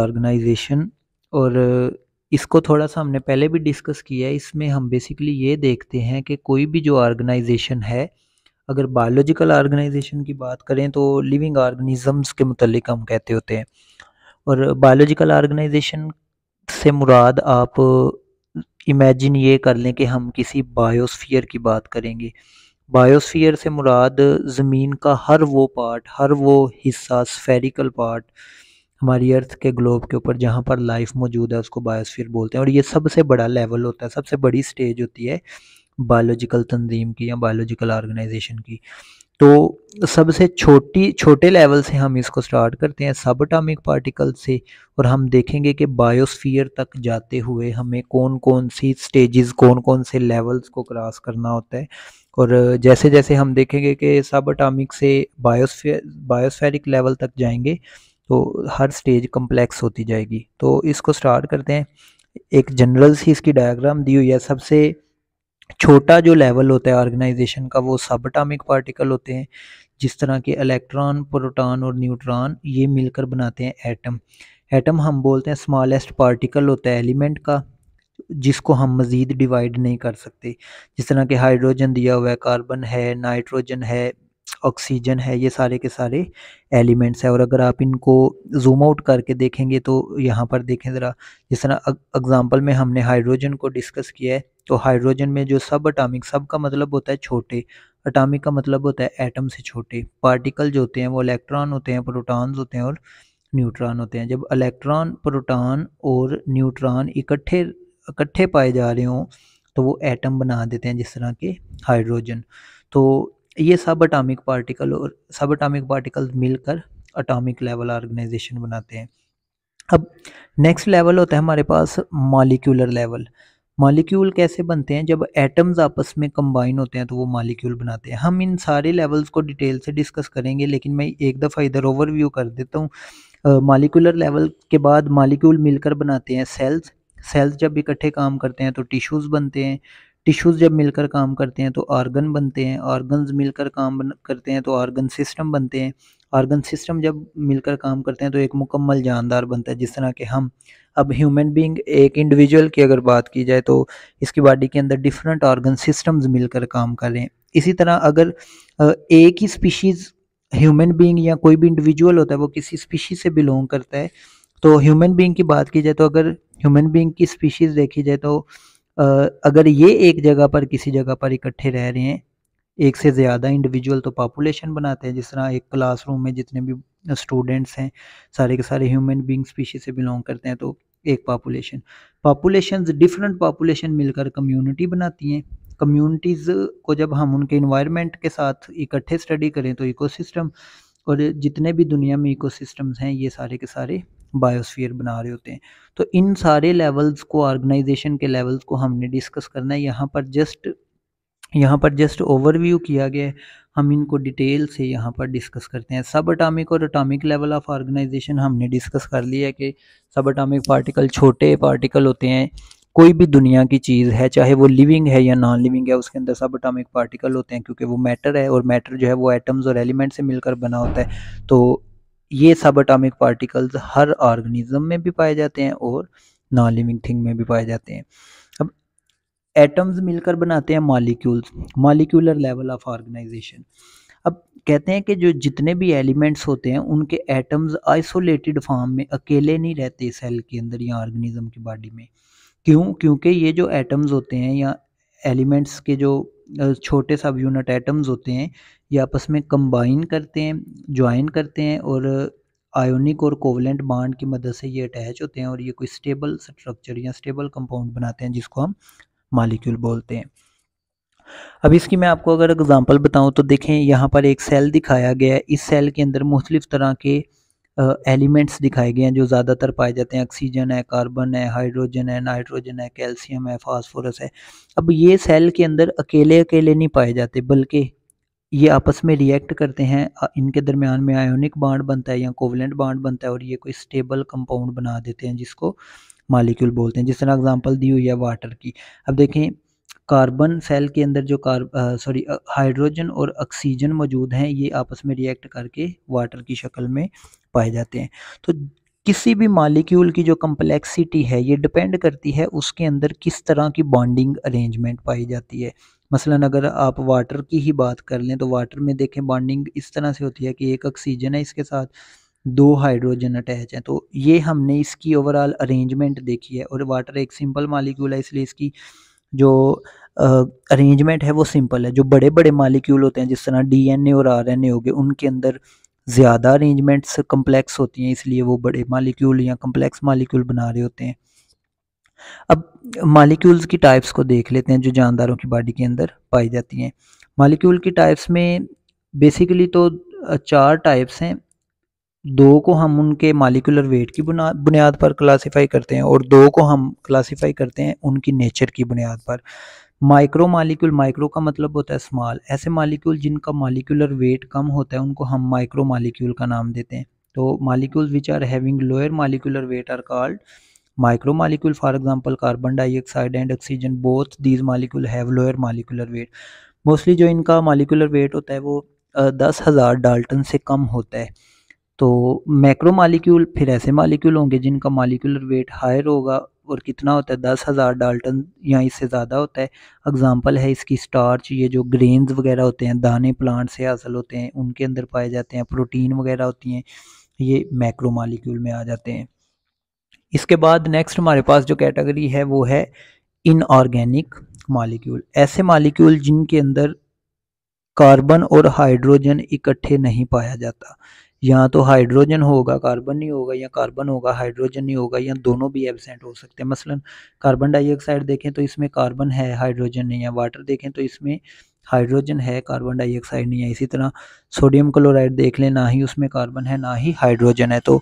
Organisation और इसको थोड़ा सा हमने पहले भी डिस्कस किया है इसमें हम बेसिकली ये देखते हैं कि कोई भी जो ऑर्गेनाइजेशन है अगर बायोलॉजिकल ऑर्गेनाइजेशन की बात करें तो लिविंग ऑर्गेनिज़म्स के मतलब हम कहते होते हैं और बायोलॉजिकल ऑर्गेनाइजेशन से मुराद आप इमेजिन ये कर लें कि हम किसी बायोस्फीयर की बात करेंगे बायोस्फीयर से मुराद ज़मीन का हर वो पार्ट हर वो हिस्सा स्फेरिकल पार्ट हमारी अर्थ के ग्लोब के ऊपर जहाँ पर लाइफ मौजूद है उसको बायोस्फीयर बोलते हैं और ये सबसे बड़ा लेवल होता है सबसे बड़ी स्टेज होती है बायोलॉजिकल तंजीम की या बायोलॉजिकल ऑर्गेनाइजेशन की तो सबसे छोटी छोटे लेवल से हम इसको स्टार्ट करते हैं सब अटामिक पार्टिकल से और हम देखेंगे कि बायोस्फीयर तक जाते हुए हमें कौन कौन सी स्टेजेस कौन कौन से लेवल्स को क्रॉस करना होता है और जैसे जैसे हम देखेंगे कि सब अटामिक से बायोस्फीयर बायोस्फेरिक लेवल तक जाएंगे तो हर स्टेज कम्प्लेक्स होती जाएगी तो इसको स्टार्ट करते हैं एक जनरल सी इसकी डायग्राम दी हुई है सबसे छोटा जो लेवल होता है ऑर्गेनाइजेशन का वो सब अटामिक पार्टिकल होते हैं जिस तरह के इलेक्ट्रॉन प्रोटॉन और न्यूट्रॉन ये मिलकर बनाते हैं एटम एटम हम बोलते हैं स्मॉलेस्ट पार्टिकल होता है एलिमेंट का जिसको हम मज़ीद डिवाइड नहीं कर सकते जिस तरह के हाइड्रोजन दिया हुआ है कार्बन है नाइट्रोजन है ऑक्सीजन है ये सारे के सारे एलिमेंट्स हैं और अगर आप इनको जूम आउट करके देखेंगे तो यहाँ पर देखें ज़रा जिस तरह एग्ज़ाम्पल में हमने हाइड्रोजन को डिस्कस किया है तो हाइड्रोजन में जो सब अटामिक सब का मतलब होता है छोटे अटामिक का मतलब होता है एटम से छोटे पार्टिकल जो होते हैं वो इलेक्ट्रॉन होते हैं प्रोटॉन्स होते हैं और न्यूट्रॉन होते हैं जब इलेक्ट्रॉन प्रोटॉन और न्यूट्रॉन इकट्ठे इकट्ठे पाए जा रहे हों तो वो एटम बना देते हैं जिस तरह के हाइड्रोजन तो ये सब अटामिक पार्टिकल और सब अटामिक पार्टिकल मिलकर अटामिक लेवल ऑर्गेनाइजेशन बनाते हैं अब नेक्स्ट लेवल होता है हमारे पास मालिक्यूलर लेवल मालिक्यूल कैसे बनते हैं जब एटम्स आपस में कंबाइन होते हैं तो वो मालिक्यूल बनाते हैं हम इन सारे लेवल्स को डिटेल से डिस्कस करेंगे लेकिन मैं एक दफ़ा इधर ओवरव्यू कर देता हूँ मालिक्यूलर लेवल के बाद मालिक्यूल मिलकर बनाते हैं सेल्स सेल्स जब इकट्ठे काम करते हैं तो टिश्यूज़ बनते हैं टिश्यूज़ जब मिलकर काम करते हैं तो ऑर्गन बनते हैं ऑर्गन मिलकर काम करते हैं तो ऑर्गन सिस्टम बनते हैं ऑर्गन सिस्टम जब मिलकर काम करते हैं तो एक मुकम्मल जानदार बनता है जिस तरह के हम अब ह्यूमन बीइंग एक इंडिविजुअल की अगर बात की जाए तो इसकी बॉडी के अंदर डिफरेंट ऑर्गन सिस्टम्स मिलकर काम करें इसी तरह अगर एक ही स्पीशीज़ ह्यूमन बीइंग या कोई भी इंडिविजुअल होता है वो किसी स्पीशीज़ से बिलोंग करता है तो ह्यूमन बीइंग की बात की जाए तो अगर ह्यूमन बीइंग की स्पीशीज़ देखी जाए तो अगर ये एक जगह पर किसी जगह पर इकट्ठे रह रहे हैं एक से ज़्यादा इंडिविजुअल तो पॉपुलेशन बनाते हैं जिस तरह एक क्लासरूम में जितने भी स्टूडेंट्स हैं सारे के सारे ह्यूमन बींग स्पीशी से बिलोंग करते हैं तो एक पॉपुलेशन पॉपुलेशन डिफरेंट पॉपुलेशन मिलकर कम्युनिटी बनाती हैं कम्युनिटीज़ को जब हम उनके इन्वायरमेंट के साथ इकट्ठे स्टडी करें तो इकोसिस्टम और जितने भी दुनिया में इकोसिस्टम्स हैं ये सारे के सारे बायोस्फीयर बना रहे होते हैं तो इन सारे लेवल्स को ऑर्गेनाइजेशन के लेवल्स को हमने डिस्कस करना है यहाँ पर जस्ट यहाँ पर जस्ट ओवरव्यू किया गया है हम इनको डिटेल से यहाँ पर डिस्कस करते हैं सब अटामिक और अटामिक लेवल ऑफ ऑर्गेनाइजेशन हमने डिस्कस कर लिया है कि सब अटामिक पार्टिकल छोटे पार्टिकल होते हैं कोई भी दुनिया की चीज़ है चाहे वो लिविंग है या नॉन लिविंग है उसके अंदर सब अटामिक पार्टिकल होते हैं क्योंकि वो मैटर है और मैटर जो है वो एटम्स और एलिमेंट से मिलकर बना होता है तो ये सब अटामिक पार्टिकल्स हर ऑर्गेनिज्म में भी पाए जाते हैं और नॉन लिविंग थिंग में भी पाए जाते हैं अब एटम्स मिलकर बनाते हैं molecules molecular level of organisation अब कहते हैं कि जो जितने भी एलिमेंट्स होते हैं उनके एटम्स आइसोलेटेड फॉर्म में अकेले नहीं रहते सेल के अंदर या ऑर्गेनिज्म की बॉडी में क्यों क्योंकि ये जो एटम्स होते हैं या एलिमेंट्स के जो छोटे सब यूनिट एटम्स होते हैं ये आपस में कंबाइन करते हैं ज्वाइन करते हैं और आयोनिक और कोवलेंट बाड की मदद से ये अटैच होते हैं और ये कोई स्टेबल स्ट्रक्चर या स्टेबल कंपाउंड बनाते हैं जिसको हम मालिक्यूल बोलते हैं अब इसकी मैं आपको अगर एग्ज़ाम्पल बताऊं तो देखें यहाँ पर एक सेल दिखाया गया है इस सेल के अंदर मुख्तलिफ़ तरह के एलिमेंट्स दिखाए गए हैं जो ज़्यादातर पाए जाते हैं ऑक्सीजन है कार्बन है हाइड्रोजन है नाइट्रोजन है कैल्शियम है फास्फोरस है अब ये सेल के अंदर अकेले अकेले नहीं पाए जाते बल्कि ये आपस में रिएक्ट करते हैं इनके दरमियान में आयोनिक बाड बनता है या कोवलेंट बाड बनता है और ये कोई स्टेबल कंपाउंड बना देते हैं जिसको मालिक्यूल बोलते हैं जिस तरह एग्जाम्पल दी हुई है वाटर की अब देखें कार्बन सेल के अंदर जो कार सॉरी हाइड्रोजन और ऑक्सीजन मौजूद हैं ये आपस में रिएक्ट करके वाटर की शक्ल में पाए जाते हैं तो किसी भी मालिक्यूल की जो कम्प्लेक्सिटी है ये डिपेंड करती है उसके अंदर किस तरह की बॉन्डिंग अरेंजमेंट पाई जाती है मसलन अगर आप वाटर की ही बात कर लें तो वाटर में देखें बॉन्डिंग इस तरह से होती है कि एक ऑक्सीजन है इसके साथ दो हाइड्रोजन अटैच हैं तो ये हमने इसकी ओवरऑल अरेंजमेंट देखी है और वाटर एक सिंपल मालिक्यूल है इसलिए इसकी जो अरेंजमेंट है वो सिंपल है जो बड़े बड़े मालिक्यूल होते हैं जिस तरह डी और आर हो गए उनके अंदर ज़्यादा अरेंजमेंट्स कम्प्लेक्स होती हैं इसलिए वो बड़े मालिक्यूल या कम्प्लेक्स मालिक्यूल बना रहे होते हैं अब मालिक्यूल्स की टाइप्स को देख लेते हैं जो जानदारों की बॉडी के अंदर पाई जाती हैं मालिक्यूल की टाइप्स में बेसिकली तो चार टाइप्स हैं दो को हम उनके मालिकुलर वेट की बुनियाद पर क्लासिफाई करते हैं और दो को हम क्लासिफाई करते हैं उनकी नेचर की बुनियाद पर माइक्रो मालिक्यूल माइक्रो का मतलब होता है स्मॉल ऐसे मालिक्यूल जिनका मालिक्यूलर वेट कम होता है उनको हम माइक्रो मालिक्यूल का नाम देते हैं तो molecule which are having lower molecular weight are called micro molecule for example carbon dioxide and oxygen both these molecule have lower molecular weight mostly जो इनका मालिक्यूलर वेट होता है वो दस हज़ार डाल्टन से कम होता है तो मैक्रो मालिक्यूल फिर ऐसे मालिक्यूल होंगे जिनका मालिकुलर वेट हायर होगा और कितना होता है दस हज़ार डाल्टन या इससे ज़्यादा होता है एग्ज़ाम्पल है इसकी स्टार्च ये जो ग्रेन्स वगैरह होते हैं दाने प्लांट से हासिल होते हैं उनके अंदर पाए जाते हैं प्रोटीन वगैरह होती हैं ये मैक्रो मालिक्यूल में आ जाते हैं इसके बाद नेक्स्ट हमारे पास जो कैटेगरी है वो है इनऑर्गेनिक मालिक्यूल ऐसे मालिक्यूल जिनके अंदर कार्बन और हाइड्रोजन इकट्ठे नहीं पाया जाता यहाँ तो हाइड्रोजन होगा कार्बन नहीं होगा या कार्बन होगा हाइड्रोजन नहीं होगा या दोनों भी एबसेंट हो सकते हैं मसलन कार्बन डाइऑक्साइड देखें तो इसमें कार्बन है हाइड्रोजन नहीं है वाटर देखें तो इसमें हाइड्रोजन है कार्बन डाइऑक्साइड नहीं है इसी तरह सोडियम क्लोराइड देख लें ना ही उसमें कार्बन है ना ही हाइड्रोजन है तो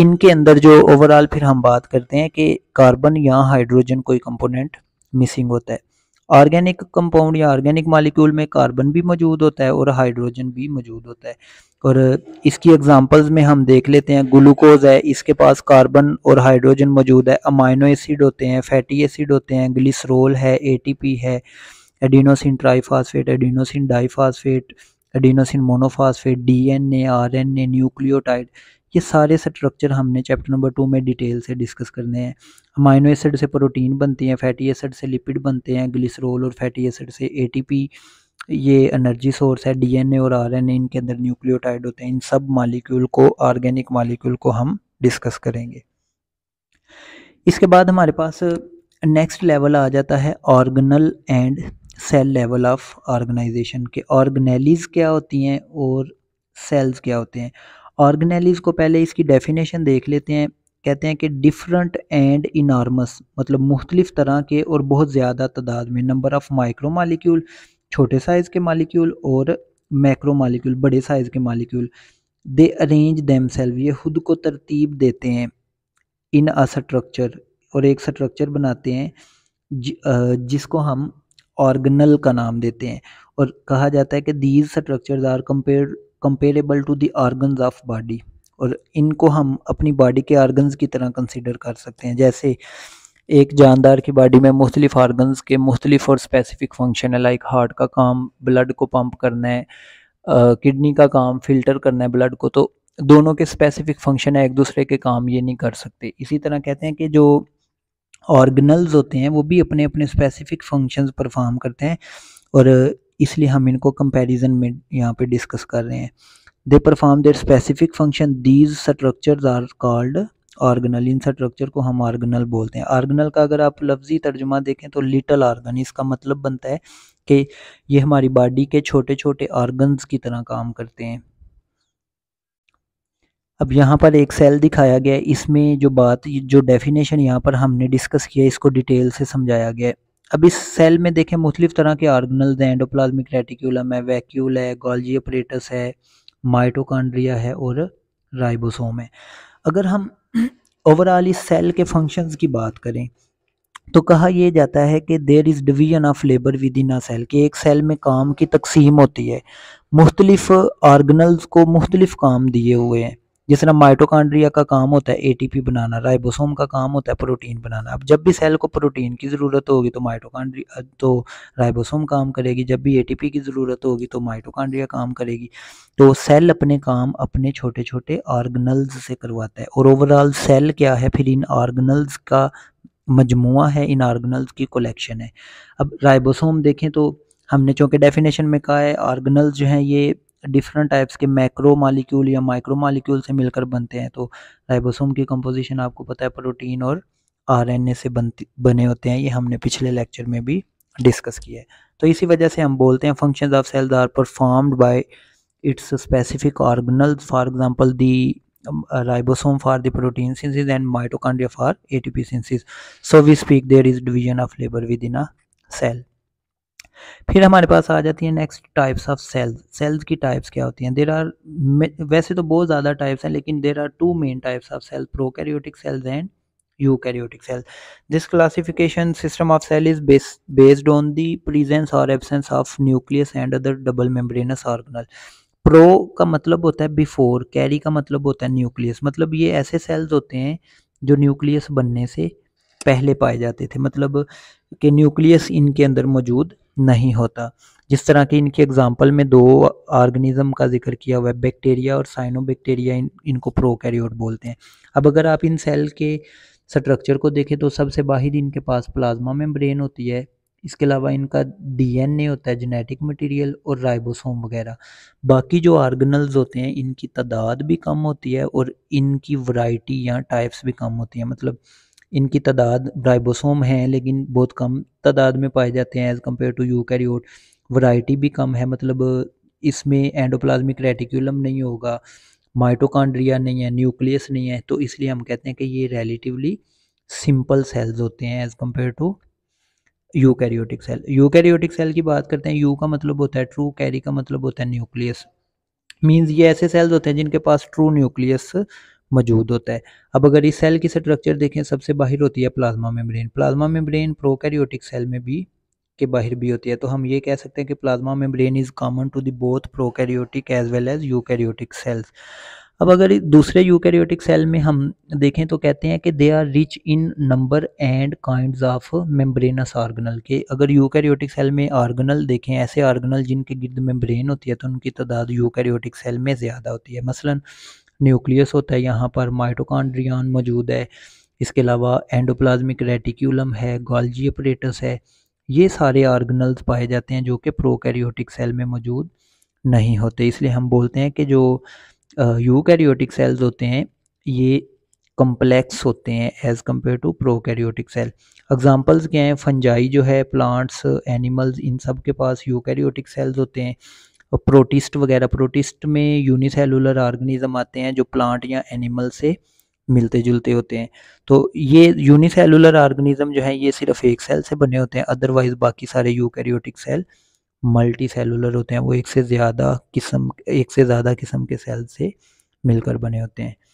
इनके अंदर जो ओवरऑल फिर हम बात करते हैं कि कार्बन या हाइड्रोजन कोई कंपोनेंट मिसिंग होता है ऑर्गेनिक कंपाउंड या ऑर्गेनिक मालिक्यूल में कार्बन भी मौजूद होता है और हाइड्रोजन भी मौजूद होता है और इसकी एग्जांपल्स में हम देख लेते हैं ग्लूकोज है इसके पास कार्बन और हाइड्रोजन मौजूद है अमाइनो एसिड होते हैं फैटी एसिड होते हैं ग्लिसरोल है एटीपी है adenosine triphosphate adenosine diphosphate adenosine monophosphate DNA RNA nucleotide ये सारे स्ट्रक्चर हमने चैप्टर नंबर टू में डिटेल से डिस्कस करने हैं अमाइनो एसिड से प्रोटीन बनती हैं फैटी एसिड से लिपिड बनते हैं ग्लिसरोल और फैटी एसिड से ए ये एनर्जी सोर्स है डीएनए और आरएनए इनके अंदर न्यूक्लियोटाइड होते हैं इन सब मालिक्यूल को ऑर्गेनिक मालिक्यूल को हम डिस्कस करेंगे इसके बाद हमारे पास नेक्स्ट लेवल आ जाता है organelle and cell level of organisation के ऑर्गेनेलीज क्या होती हैं और सेल्स क्या होते हैं ऑर्गेनालिज को पहले इसकी डेफिनेशन देख लेते हैं कहते हैं कि डिफरेंट एंड इनॉर्मस मतलब मुख्तलिफ तरह के और बहुत ज़्यादा तादाद में नंबर ऑफ़ माइक्रो मालिक्यूल छोटे साइज़ के मालिक्यूल और मैक्रो मालिक्यूल बड़े साइज़ के molecule they arrange themselves ये खुद को तरतीब देते हैं इन अ स्ट्रक्चर और एक स्ट्रक्चर बनाते हैं जि, जिसको हम ऑर्गनल का नाम देते हैं और कहा जाता है कि these structures are compare comparable to the organ of body और इनको हम अपनी बॉडी के ऑर्गन की तरह कंसिडर कर सकते हैं जैसे एक जानदार की बॉडी में मुख्तलिफ आर्गन्स के मुख्तलिफ और स्पेसिफिक फंक्शन है लाइक हार्ट का काम ब्लड को पम्प करना है किडनी का काम फिल्टर करना है ब्लड को तो दोनों के स्पेसिफिक फंक्शन है एक दूसरे के काम ये नहीं कर सकते इसी तरह कहते हैं कि जो ऑर्गनल्स होते हैं वो भी अपने अपने स्पेसिफिक फंक्शंस परफॉर्म करते हैं और इसलिए हम इनको कंपैरिजन में यहाँ पे डिस्कस कर रहे हैं they perform their specific function these structures are called organelle इन स्ट्रक्चर को हम ऑर्गनल बोलते हैं आर्गनल का अगर आप लफ्जी तर्जुमा देखें तो लिटल आर्गन इसका मतलब बनता है कि ये हमारी बॉडी के छोटे छोटे ऑर्गन की तरह काम करते हैं अब यहाँ पर एक सेल दिखाया गया है इसमें जो बात जो डेफिनेशन यहाँ पर हमने डिस्कस किया इसको डिटेल से समझाया गया है अब इस सेल में देखें मुख्तलिफ तरह के ऑर्गनल्स हैं एंडोप्लाज्मिक रेटिकुलम है वैक्यूल है गोल्जी ऑपरेटस है माइटोकॉन्ड्रिया है और राइबोसोम है अगर हम ओवरऑल इस सेल के फंक्शंस की बात करें तो कहा यह जाता है कि there is division of labour within a cell कि एक सेल में काम की तकसीम होती है मुख्तलिफ ऑर्गनल्स को मुख्तलिफ काम दिए हुए हैं जिस तरह माइटोकांड्रिया का काम होता है एटीपी बनाना राइबोसोम का काम होता है प्रोटीन बनाना अब जब भी सेल को प्रोटीन की ज़रूरत होगी तो माइटोकांड्रिया तो राइबोसोम काम करेगी जब भी एटीपी की ज़रूरत होगी तो माइटोकांड्रिया काम करेगी तो सेल अपने काम अपने छोटे छोटे ऑर्गनल्स से करवाता है और ओवरऑल सेल क्या है फिर इन ऑर्गनल्स का मजमु है इन ऑर्गनल्स की कलेक्शन है अब राइबोसोम देखें तो हमने चूँकि डेफिनेशन में कहा है ऑर्गनल्स जो हैं ये डिफरेंट टाइप्स के मैक्रो मालिक्यूल या माइक्रो मालिक्यूल से मिलकर बनते हैं तो राइबोसोम की कंपोजिशन आपको पता है प्रोटीन और आरएनए से बनती बने होते हैं ये हमने पिछले लेक्चर में भी डिस्कस किया है तो इसी वजह से हम बोलते हैं function of cells are performed by its specific organelle for example the ribosome for the protein synthesis and mitochondria for synthesis so we speak there is division of labour within a cell फिर हमारे पास आ जाती है next types of cells cells की types क्या होती हैं देर आर वैसे तो बहुत ज़्यादा टाइप्स हैं लेकिन there are two main types of cells prokaryotic cells and you cell this classification system of cell is based based on the presence or absence of nucleus and other double membranous pro का मतलब होता है before carry का मतलब होता है nucleus मतलब ये ऐसे सेल्स होते हैं जो न्यूक्लियस बनने से पहले पाए जाते थे मतलब कि न्यूक्लियस इनके अंदर मौजूद नहीं होता जिस तरह की इनके एग्जाम्पल में दो ऑर्गेनिज्म का जिक्र किया हुआ है बैक्टीरिया और साइनो बैक्टीरिया इन, इनको प्रोकैरियोट बोलते हैं अब अगर आप इन सेल के स्ट्रक्चर को देखें तो सबसे बाहर इनके पास प्लाज्मा मेम्ब्रेन होती है इसके अलावा इनका डीएनए होता है जेनेटिक मटेरियल और राइबोसोम वगैरह बाकी जो आर्गनल्स होते हैं इनकी तादाद भी कम होती है और इनकी वैरायटी या टाइप्स भी कम होती है मतलब इनकी तादाद राइबोसोम हैं लेकिन बहुत कम तादाद में पाए जाते हैं as compared to eukaryote variety भी कम है मतलब इसमें एंडोप्लाज्मिक रेटिकुलम नहीं होगा माइटोकांड्रिया नहीं है न्यूक्लियस नहीं है तो इसलिए हम कहते हैं कि ये रेलिटिवली सिंपल सेल्स होते हैं as compared to eukaryotic cell eukaryotic cell की बात करते हैं यू का मतलब होता है ट्रू कैरी का मतलब होता है न्यूक्लियस मींस ये ऐसे सेल्स होते हैं जिनके पास ट्रू न्यूक्लियस मौजूद हम्म। होता है अब अगर इस सेल की स्ट्रक्चर देखें सबसे बाहर होती है plasma membrane plasma membrane prokaryotic cell में भी के बाहर भी होती है तो हम ये कह सकते हैं कि plasma membrane is common to the both prokaryotic as well as eukaryotic cells अब अगर दूसरे यूकैरियोटिक सेल में हम देखें तो कहते हैं कि they are rich in number and kind of membranous organelle के अगर यूकैरियोटिक सेल में ऑर्गनल देखें ऐसे ऑर्गनल जिनके गिर्द मेम्ब्रेन होती है तो उनकी तादाद यूकैरियोटिक सेल में ज़्यादा होती है मसलन न्यूक्लियस होता है यहाँ पर माइटोकॉन्ड्रियान मौजूद है इसके अलावा एंडोप्लाज्मिक रेटिक्यूलम है गॉल्जी अपरेटस है ये सारे ऑर्गनल्स पाए जाते हैं जो कि प्रोकैरियोटिक सेल में मौजूद नहीं होते इसलिए हम बोलते हैं कि जो यूकैरियोटिक सेल्स होते हैं ये कम्प्लेक्स होते हैं as compared to prokaryotic cell examples क्या हैं फंजाई जो है प्लांट्स एनिमल्स इन सब के पास यूकैरियोटिक सेल्स होते हैं प्रोटिस्ट वगैरह प्रोटिस्ट में यूनिसेलुलर ऑर्गेनिज्म आते हैं जो प्लांट या एनिमल से मिलते जुलते होते हैं तो ये यूनिसेलुलर ऑर्गेनिज्म जो है ये सिर्फ एक सेल से बने होते हैं अदरवाइज बाकी सारे यूकैरियोटिक सेल मल्टी सेलुलर होते हैं वो एक से ज़्यादा किस्म एक से ज़्यादा किस्म के सेल से मिलकर बने होते हैं